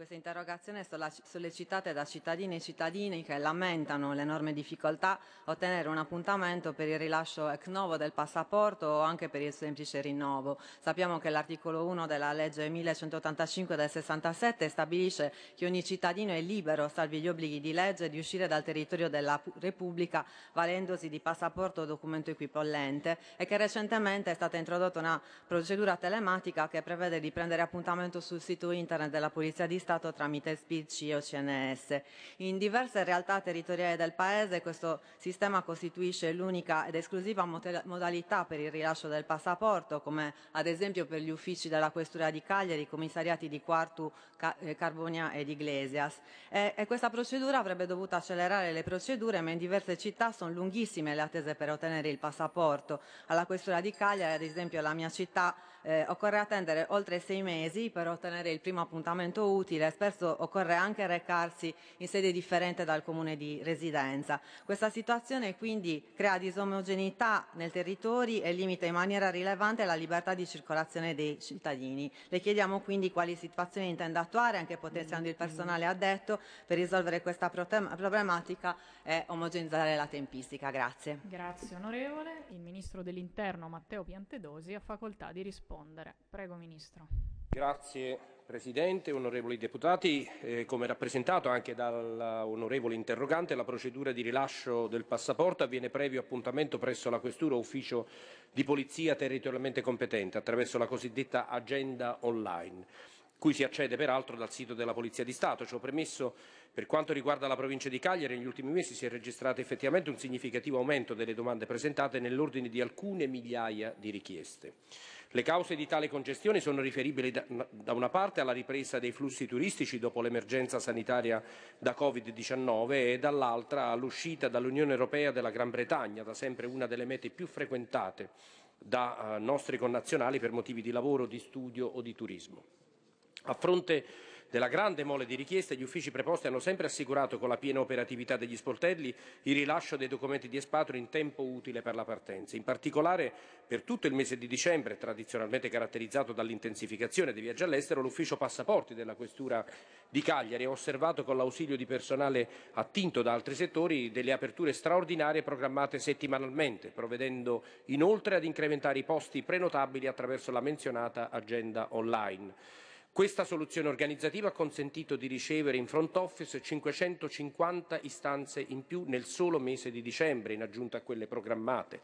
Questa interrogazione è sollecitata da cittadini e cittadini che lamentano l'enorme difficoltà a ottenere un appuntamento per il rilascio ex novo del passaporto o anche per il semplice rinnovo. Sappiamo che l'articolo 1 della legge 1185 del 67 stabilisce che ogni cittadino è libero, salvi gli obblighi di legge, di uscire dal territorio della Repubblica valendosi di passaporto o documento equipollente e che recentemente è stata introdotta una procedura telematica che prevede di prendere appuntamento sul sito internet della Polizia Polizia di Stato tramite SPC o CNS. In diverse realtà territoriali del Paese questo sistema costituisce l'unica ed esclusiva modalità per il rilascio del passaporto, come ad esempio per gli uffici della Questura di Cagliari, i commissariati di Quartu, eh, Carbonia ed Iglesias. E, e questa procedura avrebbe dovuto accelerare le procedure, ma in diverse città sono lunghissime le attese per ottenere il passaporto. Alla Questura di Cagliari, ad esempio la mia città, eh, occorre attendere oltre sei mesi per ottenere il primo appuntamento utile, spesso occorre anche recarsi in sede differente dal comune di residenza. Questa situazione quindi crea disomogeneità nel territorio e limita in maniera rilevante la libertà di circolazione dei cittadini. Le chiediamo quindi quali situazioni intende attuare, anche potenziando il personale addetto, per risolvere questa problematica e omogenizzare la tempistica. Grazie. Grazie onorevole. Il Ministro dell'Interno Matteo Piantedosi ha facoltà di rispondere rispondere. Prego, Ministro. Grazie Presidente, onorevoli deputati. Eh, come rappresentato anche dall'onorevole interrogante, la procedura di rilascio del passaporto avviene previo appuntamento presso la Questura Ufficio di Polizia territorialmente competente attraverso la cosiddetta agenda online cui si accede peraltro dal sito della Polizia di Stato. Ciò premesso, per quanto riguarda la provincia di Cagliari, negli ultimi mesi si è registrato effettivamente un significativo aumento delle domande presentate nell'ordine di alcune migliaia di richieste. Le cause di tale congestione sono riferibili da, una parte alla ripresa dei flussi turistici dopo l'emergenza sanitaria da Covid-19 e dall'altra all'uscita dall'Unione Europea della Gran Bretagna, da sempre una delle mete più frequentate da eh, nostri connazionali per motivi di lavoro, di studio o di turismo. A fronte della grande mole di richieste, gli uffici preposti hanno sempre assicurato con la piena operatività degli sportelli il rilascio dei documenti di espatrio in tempo utile per la partenza. In particolare, per tutto il mese di dicembre, tradizionalmente caratterizzato dall'intensificazione dei viaggi all'estero, l'ufficio passaporti della Questura di Cagliari ha osservato con l'ausilio di personale attinto da altri settori delle aperture straordinarie programmate settimanalmente, provvedendo inoltre ad incrementare i posti prenotabili attraverso la menzionata agenda online. Questa soluzione organizzativa ha consentito di ricevere in front office 550 istanze in più nel solo mese di dicembre, in aggiunta a quelle programmate.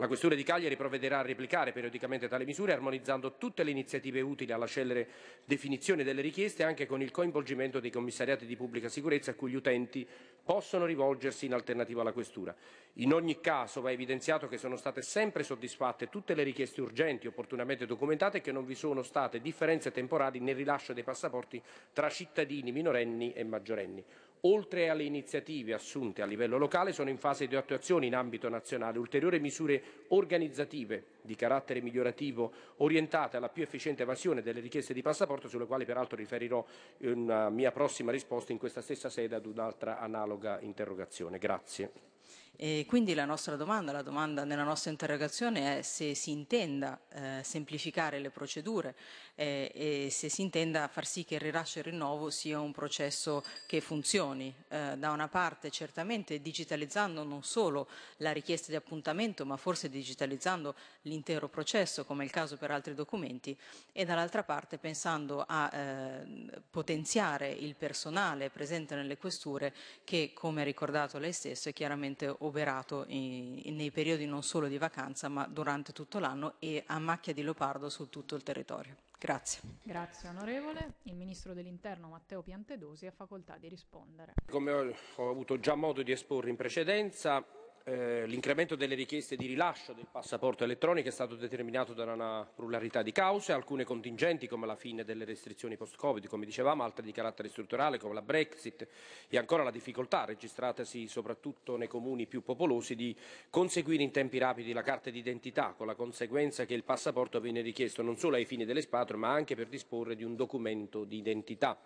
La Questura di Cagliari provvederà a replicare periodicamente tale misure armonizzando tutte le iniziative utili alla celere definizione delle richieste anche con il coinvolgimento dei commissariati di pubblica sicurezza a cui gli utenti possono rivolgersi in alternativa alla Questura. In ogni caso va evidenziato che sono state sempre soddisfatte tutte le richieste urgenti opportunamente documentate e che non vi sono state differenze temporali nel rilascio dei passaporti tra cittadini minorenni e maggiorenni. Oltre alle iniziative assunte a livello locale, sono in fase di attuazione in ambito nazionale ulteriori misure organizzative di carattere migliorativo orientate alla più efficiente evasione delle richieste di passaporto, sulle quali peraltro riferirò una eh, mia prossima risposta in questa stessa sede ad un'altra analoga interrogazione. Grazie. E quindi la nostra domanda, la domanda nella nostra interrogazione è se si intenda eh, semplificare le procedure eh, e se si intenda far sì che il rilascio e il rinnovo sia un processo che funzioni. Eh, da una parte certamente digitalizzando non solo la richiesta di appuntamento ma forse digitalizzando l'intero processo come è il caso per altri documenti e dall'altra parte pensando a eh, potenziare il personale presente nelle questure che come ha ricordato lei stesso è chiaramente veramente operato in, nei periodi non solo di vacanza ma durante tutto l'anno e a macchia di leopardo su tutto il territorio. Grazie. Grazie onorevole. Il ministro dell'interno Matteo Piantedosi ha facoltà di rispondere. Come ho, ho avuto già modo di esporre in precedenza, eh, l'incremento delle richieste di rilascio del passaporto elettronico è stato determinato da una pluralità di cause, alcune contingenti come la fine delle restrizioni post-Covid, come dicevamo, altre di carattere strutturale come la Brexit e ancora la difficoltà registratasi soprattutto nei comuni più popolosi di conseguire in tempi rapidi la carta d'identità, con la conseguenza che il passaporto viene richiesto non solo ai fini dell'espatrio ma anche per disporre di un documento di identità.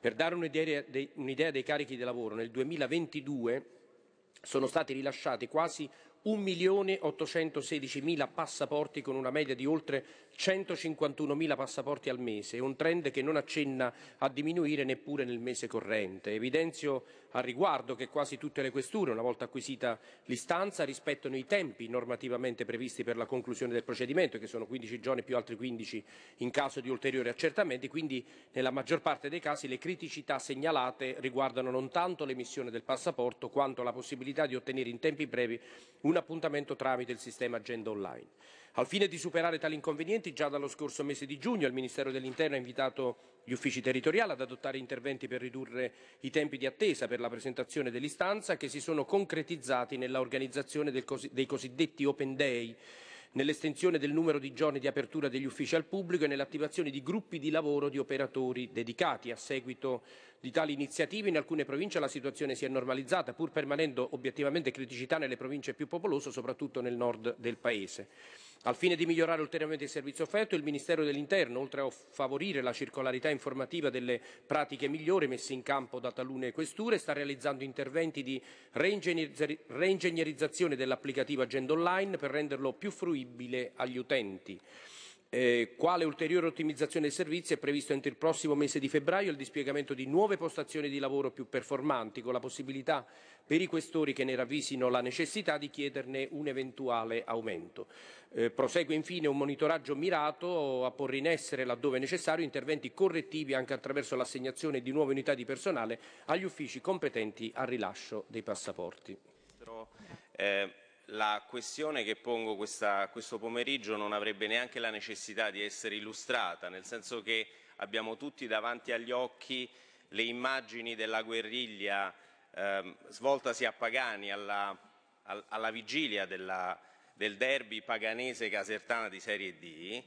Per dare un'idea dei carichi di lavoro, nel 2022 sono stati rilasciati quasi 1.816.000 passaporti con una media di oltre 151.000 passaporti al mese, un trend che non accenna a diminuire neppure nel mese corrente. Evidenzio al riguardo che quasi tutte le questure, una volta acquisita l'istanza, rispettano i tempi normativamente previsti per la conclusione del procedimento, che sono 15 giorni più altri 15 in caso di ulteriori accertamenti, quindi nella maggior parte dei casi le criticità segnalate riguardano non tanto l'emissione del passaporto quanto la possibilità di ottenere in tempi brevi un appuntamento tramite il sistema agenda online. Al fine di superare tali inconvenienti, già dallo scorso mese di giugno il Ministero dell'Interno ha invitato gli uffici territoriali ad adottare interventi per ridurre i tempi di attesa per la presentazione dell'istanza che si sono concretizzati nell'organizzazione dei cosiddetti Open Day nell'estensione del numero di giorni di apertura degli uffici al pubblico e nell'attivazione di gruppi di lavoro di operatori dedicati. A seguito di tali iniziative in alcune province la situazione si è normalizzata, pur permanendo obiettivamente criticità nelle province più popolose, soprattutto nel nord del Paese. Al fine di migliorare ulteriormente il servizio offerto, il Ministero dell'Interno, oltre a favorire la circolarità informativa delle pratiche migliori messe in campo da talune questure, sta realizzando interventi di reingegnerizzazione dell'applicativo Agenda Online per renderlo più fruibile agli utenti. Eh, quale ulteriore ottimizzazione dei servizi è previsto entro il prossimo mese di febbraio il dispiegamento di nuove postazioni di lavoro più performanti, con la possibilità per i questori che ne ravvisino la necessità di chiederne un eventuale aumento. Eh, prosegue infine un monitoraggio mirato a porre in essere, laddove necessario, interventi correttivi anche attraverso l'assegnazione di nuove unità di personale agli uffici competenti al rilascio dei passaporti. Eh la questione che pongo questa, questo pomeriggio non avrebbe neanche la necessità di essere illustrata, nel senso che abbiamo tutti davanti agli occhi le immagini della guerriglia eh, svoltasi a Pagani alla, alla vigilia della, del derby paganese casertana di Serie D.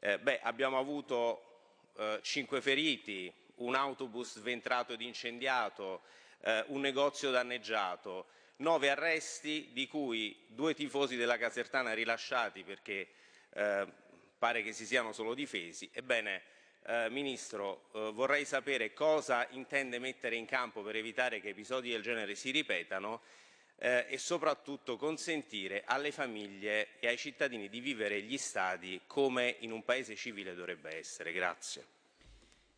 Eh, beh, abbiamo avuto eh, cinque feriti, un autobus sventrato ed incendiato, eh, un negozio danneggiato nove arresti, di cui due tifosi della Casertana rilasciati perché eh, pare che si siano solo difesi. Ebbene, eh, Ministro, eh, vorrei sapere cosa intende mettere in campo per evitare che episodi del genere si ripetano eh, e soprattutto consentire alle famiglie e ai cittadini di vivere gli stadi come in un paese civile dovrebbe essere. Grazie.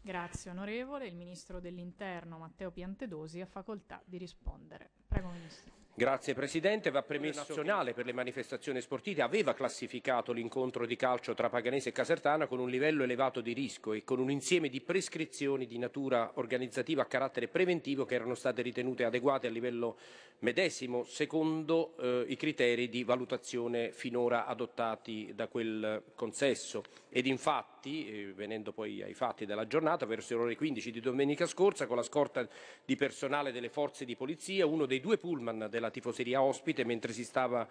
Grazie onorevole, il ministro dell'interno Matteo Piantedosi ha facoltà di rispondere. Prego ministro. Grazie Presidente. Va premesso nazionale per le manifestazioni sportive aveva classificato l'incontro di calcio tra Paganese e Casertana con un livello elevato di rischio e con un insieme di prescrizioni di natura organizzativa a carattere preventivo che erano state ritenute adeguate a livello medesimo secondo eh, i criteri di valutazione finora adottati da quel consesso. Ed infatti, eh, venendo poi ai fatti della giornata, verso le ore 15 di domenica scorsa, con la scorta di personale delle forze di polizia, uno dei due pullman della la tifoseria ospite mentre si stava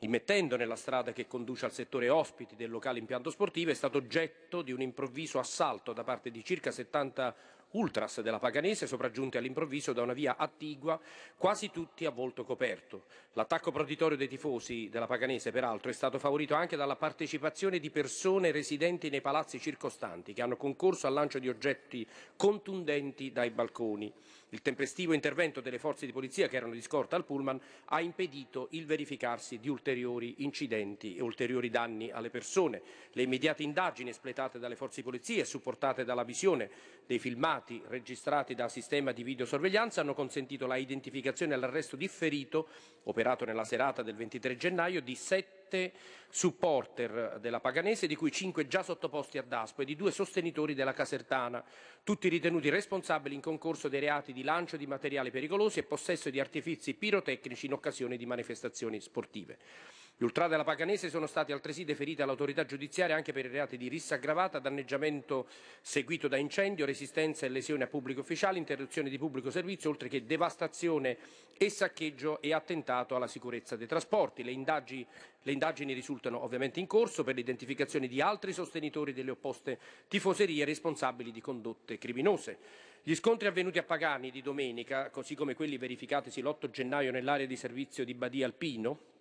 immettendo nella strada che conduce al settore ospiti del locale impianto sportivo è stato oggetto di un improvviso assalto da parte di circa 70 ultras della Paganese sopraggiunti all'improvviso da una via attigua, quasi tutti a volto coperto. L'attacco proditorio dei tifosi della Paganese, peraltro, è stato favorito anche dalla partecipazione di persone residenti nei palazzi circostanti che hanno concorso al lancio di oggetti contundenti dai balconi. Il tempestivo intervento delle forze di polizia che erano di scorta al pullman ha impedito il verificarsi di ulteriori incidenti e ulteriori danni alle persone. Le immediate indagini espletate dalle forze di polizia e supportate dalla visione dei filmati registrati dal sistema di videosorveglianza hanno consentito la identificazione e l'arresto differito, operato nella serata del 23 gennaio, di sette sette supporter della Paganese, di cui cinque già sottoposti a Daspo e di due sostenitori della Casertana, tutti ritenuti responsabili in concorso dei reati di lancio di materiali pericolosi e possesso di artifizi pirotecnici in occasione di manifestazioni sportive. Gli ultra della Paganese sono stati altresì deferiti all'autorità giudiziaria anche per i reati di rissa aggravata, danneggiamento seguito da incendio, resistenza e lesione a pubblico ufficiale, interruzione di pubblico servizio, oltre che devastazione e saccheggio e attentato alla sicurezza dei trasporti. Le indagini, le indagini risultano ovviamente in corso per l'identificazione di altri sostenitori delle opposte tifoserie responsabili di condotte criminose. Gli scontri avvenuti a Pagani di domenica, così come quelli verificatisi l'8 gennaio nell'area di servizio di Badia Alpino,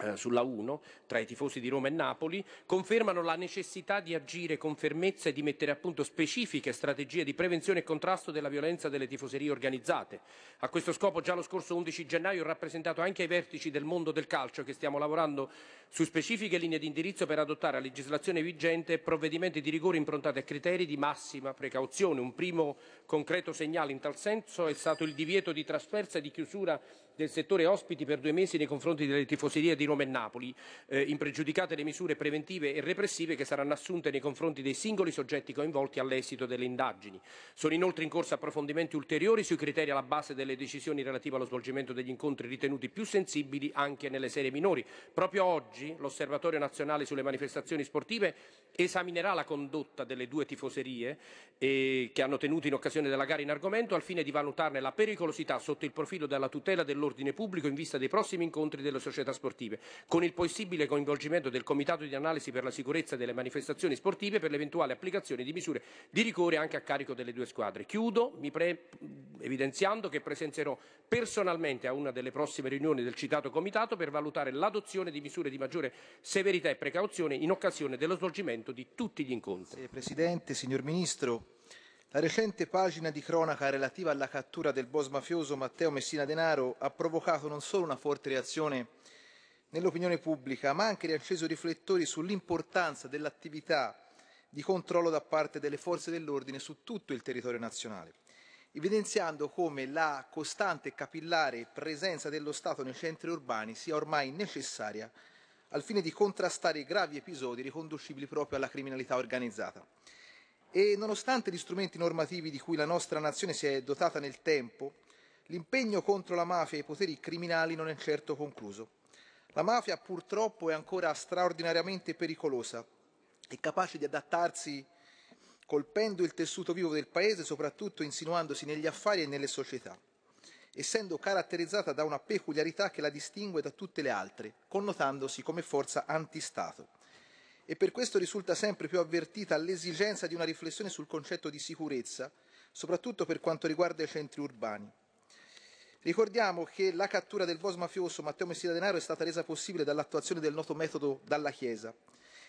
eh, sulla 1 tra i tifosi di Roma e Napoli confermano la necessità di agire con fermezza e di mettere a punto specifiche strategie di prevenzione e contrasto della violenza delle tifoserie organizzate. A questo scopo già lo scorso 11 gennaio ho rappresentato anche ai vertici del mondo del calcio che stiamo lavorando su specifiche linee di indirizzo per adottare a legislazione vigente provvedimenti di rigore improntati a criteri di massima precauzione. Un primo concreto segnale in tal senso è stato il divieto di trasfersa e di chiusura del settore ospiti per due mesi nei confronti delle tifoserie di Roma e Napoli, eh, impregiudicate le misure preventive e repressive che saranno assunte nei confronti dei singoli soggetti coinvolti all'esito delle indagini. Sono inoltre in corso approfondimenti ulteriori sui criteri alla base delle decisioni relative allo svolgimento degli incontri ritenuti più sensibili anche nelle serie minori. Proprio oggi l'Osservatorio nazionale sulle manifestazioni sportive esaminerà la condotta delle due tifoserie eh, che hanno tenuto in occasione della gara in argomento al fine di valutarne la pericolosità sotto il profilo della tutela dell'ordine dell'ordine pubblico in vista dei prossimi incontri delle società sportive, con il possibile coinvolgimento del Comitato di analisi per la sicurezza delle manifestazioni sportive per l'eventuale applicazione di misure di rigore anche a carico delle due squadre. Chiudo pre- evidenziando che presenzierò personalmente a una delle prossime riunioni del citato Comitato per valutare l'adozione di misure di maggiore severità e precauzione in occasione dello svolgimento di tutti gli incontri. Presidente, signor Ministro, la recente pagina di cronaca relativa alla cattura del boss mafioso Matteo Messina Denaro ha provocato non solo una forte reazione nell'opinione pubblica, ma anche riacceso riflettori sull'importanza dell'attività di controllo da parte delle forze dell'ordine su tutto il territorio nazionale, evidenziando come la costante e capillare presenza dello Stato nei centri urbani sia ormai necessaria al fine di contrastare i gravi episodi riconducibili proprio alla criminalità organizzata e nonostante gli strumenti normativi di cui la nostra nazione si è dotata nel tempo, l'impegno contro la mafia e i poteri criminali non è certo concluso. La mafia purtroppo è ancora straordinariamente pericolosa e capace di adattarsi colpendo il tessuto vivo del paese, soprattutto insinuandosi negli affari e nelle società, essendo caratterizzata da una peculiarità che la distingue da tutte le altre, connotandosi come forza antistato e per questo risulta sempre più avvertita l'esigenza di una riflessione sul concetto di sicurezza, soprattutto per quanto riguarda i centri urbani. Ricordiamo che la cattura del boss mafioso Matteo Messina Denaro è stata resa possibile dall'attuazione del noto metodo dalla Chiesa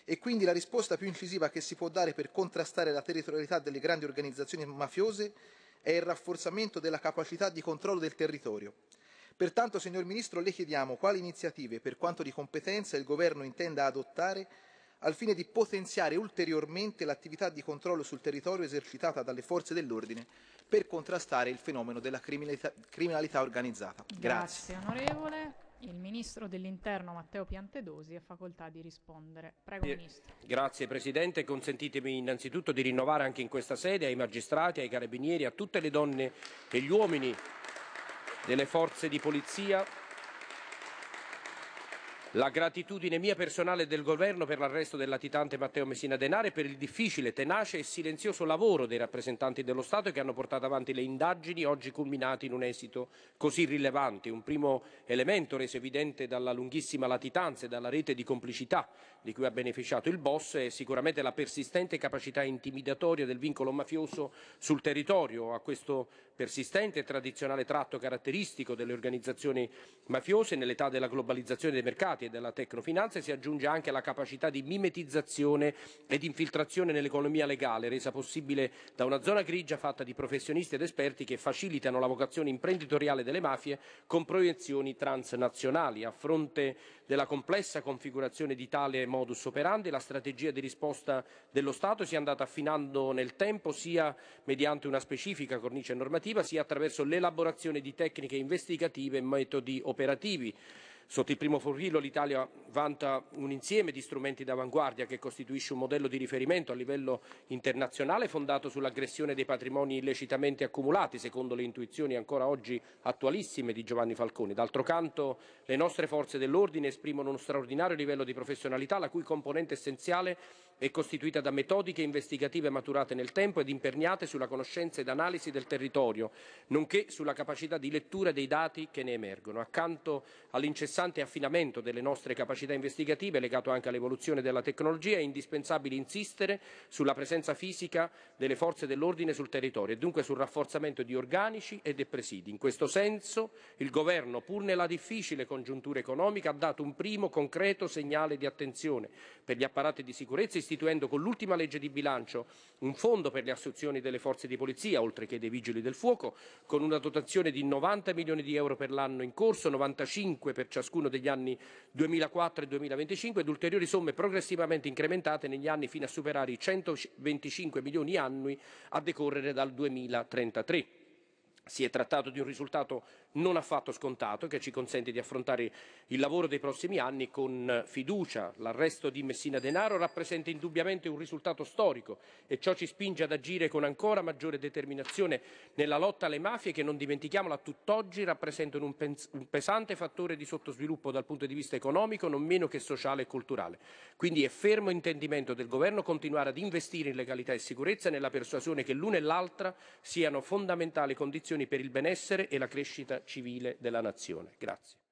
e quindi la risposta più incisiva che si può dare per contrastare la territorialità delle grandi organizzazioni mafiose è il rafforzamento della capacità di controllo del territorio. Pertanto, signor Ministro, le chiediamo quali iniziative, per quanto di competenza, il Governo intenda adottare al fine di potenziare ulteriormente l'attività di controllo sul territorio esercitata dalle forze dell'ordine per contrastare il fenomeno della criminalità, criminalità organizzata. Grazie. Grazie onorevole. Il ministro dell'Interno Matteo Piantedosi ha facoltà di rispondere. Prego, ministro. Grazie Presidente. Consentitemi innanzitutto di rinnovare anche in questa sede ai magistrati, ai carabinieri, a tutte le donne e gli uomini delle forze di polizia la gratitudine mia personale e del governo per l'arresto del latitante Matteo Messina Denaro e per il difficile, tenace e silenzioso lavoro dei rappresentanti dello Stato che hanno portato avanti le indagini oggi culminate in un esito così rilevante. Un primo elemento reso evidente dalla lunghissima latitanza e dalla rete di complicità di cui ha beneficiato il boss è sicuramente la persistente capacità intimidatoria del vincolo mafioso sul territorio. A questo persistente e tradizionale tratto caratteristico delle organizzazioni mafiose nell'età della globalizzazione dei mercati applicatie della tecnofinanza e si aggiunge anche la capacità di mimetizzazione ed infiltrazione nell'economia legale, resa possibile da una zona grigia fatta di professionisti ed esperti che facilitano la vocazione imprenditoriale delle mafie con proiezioni transnazionali. A fronte della complessa configurazione di tale modus operandi, la strategia di risposta dello Stato si è andata affinando nel tempo sia mediante una specifica cornice normativa sia attraverso l'elaborazione di tecniche investigative e metodi operativi Sotto il primo profilo l'Italia vanta un insieme di strumenti d'avanguardia che costituisce un modello di riferimento a livello internazionale fondato sull'aggressione dei patrimoni illecitamente accumulati, secondo le intuizioni ancora oggi attualissime di Giovanni Falcone. D'altro canto le nostre forze dell'ordine esprimono uno straordinario livello di professionalità la cui componente essenziale è costituita da metodiche investigative maturate nel tempo ed imperniate sulla conoscenza ed analisi del territorio, nonché sulla capacità di lettura dei dati che ne emergono. Accanto all'incessante incessante affinamento delle nostre capacità investigative, legato anche all'evoluzione della tecnologia, è indispensabile insistere sulla presenza fisica delle forze dell'ordine sul territorio e dunque sul rafforzamento di organici e dei presidi. In questo senso il Governo, pur nella difficile congiuntura economica, ha dato un primo concreto segnale di attenzione per gli apparati di sicurezza, istituendo con l'ultima legge di bilancio un fondo per le assunzioni delle forze di polizia, oltre che dei vigili del fuoco, con una dotazione di 90 milioni di euro per l'anno in corso, 95 per ciascuno ciascuno degli anni 2004 e 2025 ed ulteriori somme progressivamente incrementate negli anni fino a superare i 125 milioni annui a decorrere dal 2033. Si è trattato di un risultato non affatto scontato che ci consente di affrontare il lavoro dei prossimi anni con fiducia. L'arresto di Messina Denaro rappresenta indubbiamente un risultato storico e ciò ci spinge ad agire con ancora maggiore determinazione nella lotta alle mafie che non dimentichiamola a tutt'oggi rappresentano un, un pesante fattore di sottosviluppo dal punto di vista economico non meno che sociale e culturale. Quindi è fermo intendimento del Governo continuare ad investire in legalità e sicurezza nella persuasione che l'una e l'altra siano fondamentali condizioni per il benessere e la crescita civile della nazione. Grazie.